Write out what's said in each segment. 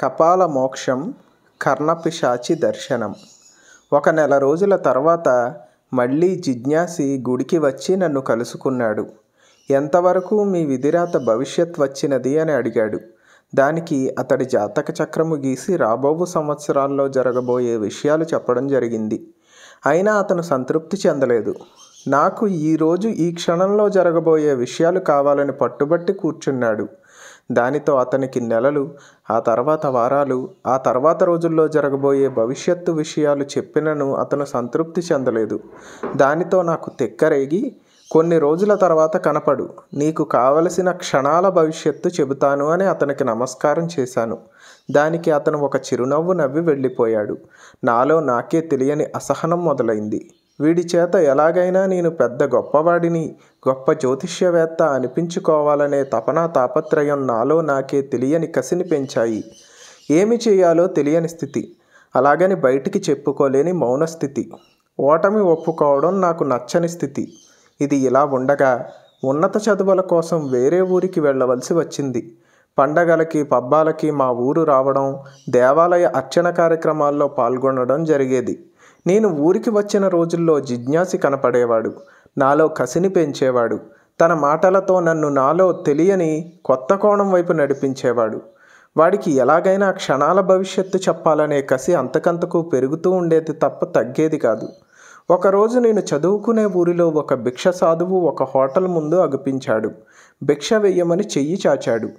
కపాల మోక్షం కర్ణపిశాచి దర్శనం ఒక నెల రోజుల తర్వాత మళ్ళీ జిజ్ఞాసి గుడికి వచ్చి నన్ను కలుసుకున్నాడు ఎంతవరకు మీ విధిరాత భవిష్యత్ వచ్చినది అని అడిగాడు దానికి అతడి జాతక చక్రము గీసి రాబోవు సంవత్సరాల్లో జరగబోయే విషయాలు చెప్పడం జరిగింది అయినా అతను సంతృప్తి చెందలేదు నాకు ఈరోజు ఈ క్షణంలో జరగబోయే విషయాలు కావాలని పట్టుబట్టి కూర్చున్నాడు దానితో అతనికి నెలలు ఆ తర్వాత వారాలు ఆ తర్వాత రోజుల్లో జరగబోయే భవిష్యత్తు విషయాలు చెప్పినను అతను సంతృప్తి చెందలేదు దానితో నాకు తెక్కరేగి కొన్ని రోజుల తర్వాత కనపడు నీకు కావలసిన క్షణాల భవిష్యత్తు చెబుతాను అని అతనికి నమస్కారం చేశాను దానికి అతను ఒక చిరునవ్వు నవ్వి వెళ్ళిపోయాడు నాలో నాకే తెలియని అసహనం మొదలైంది వీడి చేత ఎలాగైనా నేను పెద్ద గొప్పవాడిని గొప్ప జ్యోతిష్యవేత్త అనిపించుకోవాలనే తపన తాపత్రయం నాలో నాకే తెలియని కసిని పెంచాయి ఏమి చేయాలో తెలియని స్థితి అలాగని బయటికి చెప్పుకోలేని మౌన స్థితి ఓటమి ఒప్పుకోవడం నాకు నచ్చని స్థితి ఇది ఇలా ఉండగా ఉన్నత చదువుల కోసం వేరే ఊరికి వెళ్ళవలసి వచ్చింది పండగలకి పబ్బాలకి మా ఊరు రావడం దేవాలయ అర్చన కార్యక్రమాల్లో పాల్గొనడం జరిగేది నేను ఊరికి వచ్చిన రోజుల్లో జిజ్ఞాసి కనపడేవాడు నాలో కసిని పెంచేవాడు తన మాటలతో నన్ను నాలో తెలియని కొత్త కోణం వైపు నడిపించేవాడు వాడికి ఎలాగైనా క్షణాల భవిష్యత్తు చెప్పాలనే కసి అంతకంతకు పెరుగుతూ ఉండేది తప్ప తగ్గేది కాదు ఒకరోజు నేను చదువుకునే ఊరిలో ఒక భిక్ష సాధువు ఒక హోటల్ ముందు అగుపించాడు భిక్ష వెయ్యమని చెయ్యి చాచాడు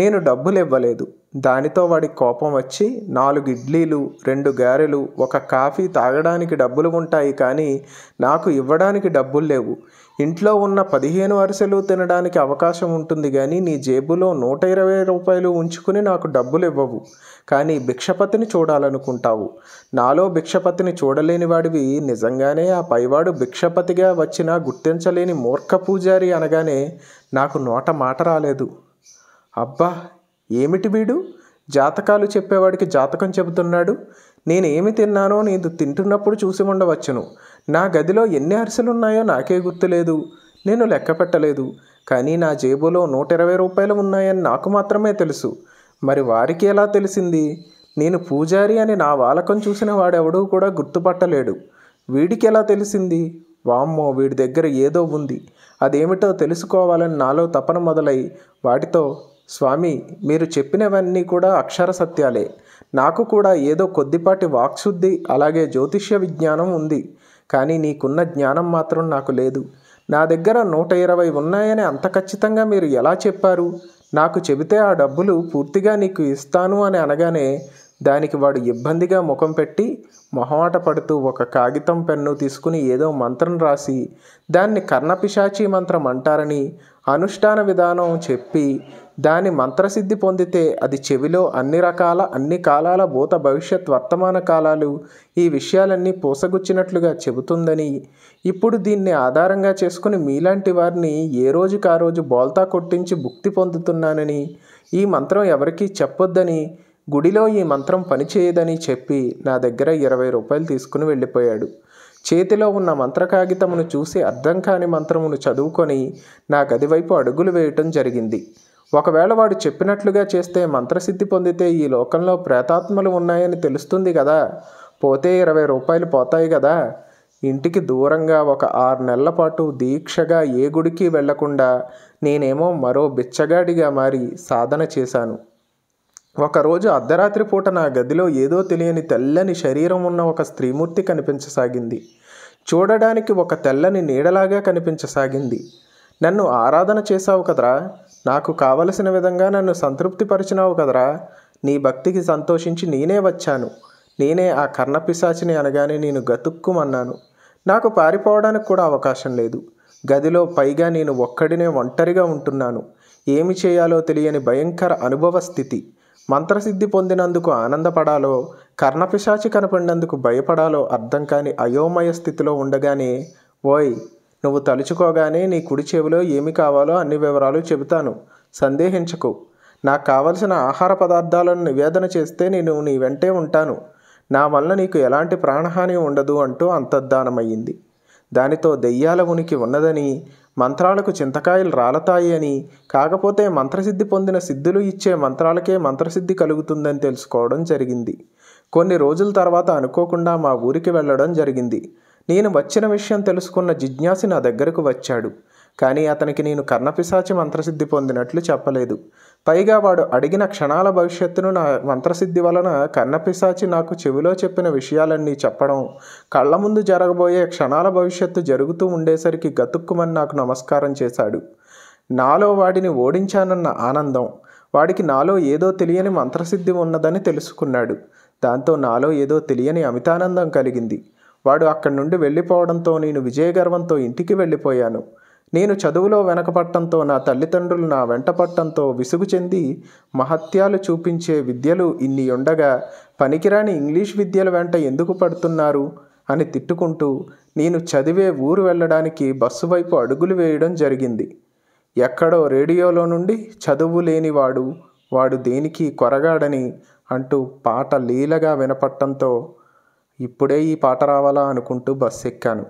నేను డబ్బులు ఇవ్వలేదు దానితో వాడి కోపం వచ్చి నాలుగు ఇడ్లీలు రెండు గారెలు ఒక కాఫీ తాగడానికి డబ్బులు ఉంటాయి కానీ నాకు ఇవ్వడానికి డబ్బులు లేవు ఇంట్లో ఉన్న పదిహేను అరిసెలు తినడానికి అవకాశం ఉంటుంది కానీ నీ జేబులో నూట ఇరవై రూపాయలు ఉంచుకుని నాకు డబ్బులు ఇవ్వవు కానీ భిక్షపతిని చూడాలనుకుంటావు నాలో భిక్షపతిని చూడలేని వాడివి నిజంగానే ఆ పైవాడు భిక్షపతిగా వచ్చినా గుర్తించలేని మూర్ఖ పూజారి అనగానే నాకు నోట మాట రాలేదు అబ్బా ఏమిటి వీడు జాతకాలు చెప్పేవాడికి జాతకం చెబుతున్నాడు నేను ఏమి తిన్నానో నేను తింటున్నప్పుడు చూసి ఉండవచ్చును నా గదిలో ఎన్ని అరిసెలు ఉన్నాయో నాకే గుర్తులేదు నేను లెక్క పెట్టలేదు కానీ నా జేబులో నూట ఇరవై రూపాయలు ఉన్నాయని నాకు మాత్రమే తెలుసు మరి వారికి ఎలా తెలిసింది నేను పూజారి అని నా వాలకం చూసిన వాడెవడూ కూడా గుర్తుపట్టలేడు వీడికి ఎలా తెలిసింది వామ్మో వీడి దగ్గర ఏదో ఉంది అదేమిటో తెలుసుకోవాలని నాలో తపన మొదలై వాటితో స్వామి మీరు చెప్పినవన్నీ కూడా అక్షర సత్యాలే నాకు కూడా ఏదో కొద్దిపాటి వాక్శుద్ధి అలాగే జ్యోతిష్య విజ్ఞానం ఉంది కానీ నీకున్న జ్ఞానం మాత్రం నాకు లేదు నా దగ్గర నూట ఇరవై ఉన్నాయని అంత ఖచ్చితంగా మీరు ఎలా చెప్పారు నాకు చెబితే ఆ డబ్బులు పూర్తిగా నీకు ఇస్తాను అని అనగానే దానికి వాడు ఇబ్బందిగా ముఖం పెట్టి మొహమాట పడుతూ ఒక కాగితం పెన్ను తీసుకుని ఏదో మంత్రం రాసి దాన్ని కర్ణపిశాచి మంత్రం అంటారని అనుష్ఠాన విధానం చెప్పి దాని మంత్రసిద్ధి పొందితే అది చెవిలో అన్ని రకాల అన్ని కాలాల భూత భవిష్యత్ వర్తమాన కాలాలు ఈ విషయాలన్నీ పూసగుచ్చినట్లుగా చెబుతుందని ఇప్పుడు దీన్ని ఆధారంగా చేసుకుని మీలాంటి వారిని ఏ రోజుకారోజు ఆ రోజు బోల్తా కొట్టించి భుక్తి పొందుతున్నానని ఈ మంత్రం ఎవరికీ చెప్పొద్దని గుడిలో ఈ మంత్రం పనిచేయదని చెప్పి నా దగ్గర ఇరవై రూపాయలు తీసుకుని వెళ్ళిపోయాడు చేతిలో ఉన్న మంత్ర కాగితమును చూసి అర్థం కాని మంత్రమును చదువుకొని నా గదివైపు అడుగులు వేయటం జరిగింది ఒకవేళ వాడు చెప్పినట్లుగా చేస్తే మంత్రసిద్ధి పొందితే ఈ లోకంలో ప్రేతాత్మలు ఉన్నాయని తెలుస్తుంది కదా పోతే ఇరవై రూపాయలు పోతాయి కదా ఇంటికి దూరంగా ఒక ఆరు నెలల పాటు దీక్షగా ఏ గుడికి వెళ్లకుండా నేనేమో మరో బిచ్చగాడిగా మారి సాధన చేశాను ఒకరోజు అర్ధరాత్రి పూట నా గదిలో ఏదో తెలియని తెల్లని శరీరం ఉన్న ఒక స్త్రీమూర్తి కనిపించసాగింది చూడడానికి ఒక తెల్లని నీడలాగా కనిపించసాగింది నన్ను ఆరాధన చేశావు కదరా నాకు కావలసిన విధంగా నన్ను సంతృప్తిపరిచినావు కదరా నీ భక్తికి సంతోషించి నేనే వచ్చాను నేనే ఆ కర్ణపిశాచిని అనగానే నేను గతుక్కుమన్నాను నాకు పారిపోవడానికి కూడా అవకాశం లేదు గదిలో పైగా నేను ఒక్కడినే ఒంటరిగా ఉంటున్నాను ఏమి చేయాలో తెలియని భయంకర అనుభవ స్థితి మంత్రసిద్ధి పొందినందుకు ఆనందపడాలో కర్ణపిశాచి కనపడినందుకు భయపడాలో అర్థం కాని అయోమయ స్థితిలో ఉండగానే ఓయ్ నువ్వు తలుచుకోగానే నీ కుడి చెవిలో ఏమి కావాలో అన్ని వివరాలు చెబుతాను సందేహించకు నాకు కావలసిన ఆహార పదార్థాలను నివేదన చేస్తే నేను నీ వెంటే ఉంటాను నా వల్ల నీకు ఎలాంటి ప్రాణహాని ఉండదు అంటూ అంతర్ధానమయ్యింది దానితో దెయ్యాల ఉనికి ఉన్నదని మంత్రాలకు చింతకాయలు రాలతాయి అని కాకపోతే మంత్రసిద్ధి పొందిన సిద్ధులు ఇచ్చే మంత్రాలకే మంత్రసిద్ధి కలుగుతుందని తెలుసుకోవడం జరిగింది కొన్ని రోజుల తర్వాత అనుకోకుండా మా ఊరికి వెళ్ళడం జరిగింది నేను వచ్చిన విషయం తెలుసుకున్న జిజ్ఞాసి నా దగ్గరకు వచ్చాడు కానీ అతనికి నేను కర్ణపిశాచి మంత్రసిద్ధి పొందినట్లు చెప్పలేదు పైగా వాడు అడిగిన క్షణాల భవిష్యత్తును నా మంత్రసిద్ధి వలన కన్నపిశాచి నాకు చెవిలో చెప్పిన విషయాలన్నీ చెప్పడం కళ్ళ ముందు జరగబోయే క్షణాల భవిష్యత్తు జరుగుతూ ఉండేసరికి గతుక్కుమని నాకు నమస్కారం చేశాడు నాలో వాడిని ఓడించానన్న ఆనందం వాడికి నాలో ఏదో తెలియని మంత్రసిద్ధి ఉన్నదని తెలుసుకున్నాడు దాంతో నాలో ఏదో తెలియని అమితానందం కలిగింది వాడు అక్కడి నుండి వెళ్ళిపోవడంతో నేను విజయగర్వంతో ఇంటికి వెళ్ళిపోయాను నేను చదువులో వెనకపట్టంతో నా తల్లిదండ్రులు నా పట్టంతో విసుగు చెంది మహత్యాలు చూపించే విద్యలు ఇన్ని ఉండగా పనికిరాని ఇంగ్లీష్ విద్యల వెంట ఎందుకు పడుతున్నారు అని తిట్టుకుంటూ నేను చదివే ఊరు వెళ్ళడానికి బస్సు వైపు అడుగులు వేయడం జరిగింది ఎక్కడో రేడియోలో నుండి చదువు లేనివాడు వాడు దేనికి కొరగాడని అంటూ పాట లీలగా వినపట్టంతో ఇప్పుడే ఈ పాట రావాలా అనుకుంటూ బస్సు ఎక్కాను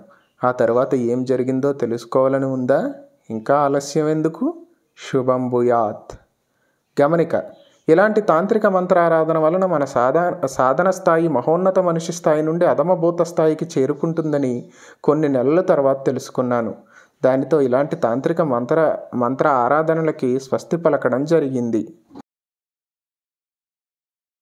ఆ తర్వాత ఏం జరిగిందో తెలుసుకోవాలని ఉందా ఇంకా ఆలస్యం ఎందుకు శుభం భూయాత్ గమనిక ఇలాంటి తాంత్రిక మంత్రారాధన వలన మన సాధా సాధన స్థాయి మహోన్నత మనిషి స్థాయి నుండి అధమభూత స్థాయికి చేరుకుంటుందని కొన్ని నెలల తర్వాత తెలుసుకున్నాను దానితో ఇలాంటి తాంత్రిక మంత్ర మంత్ర ఆరాధనలకి స్వస్తి పలకడం జరిగింది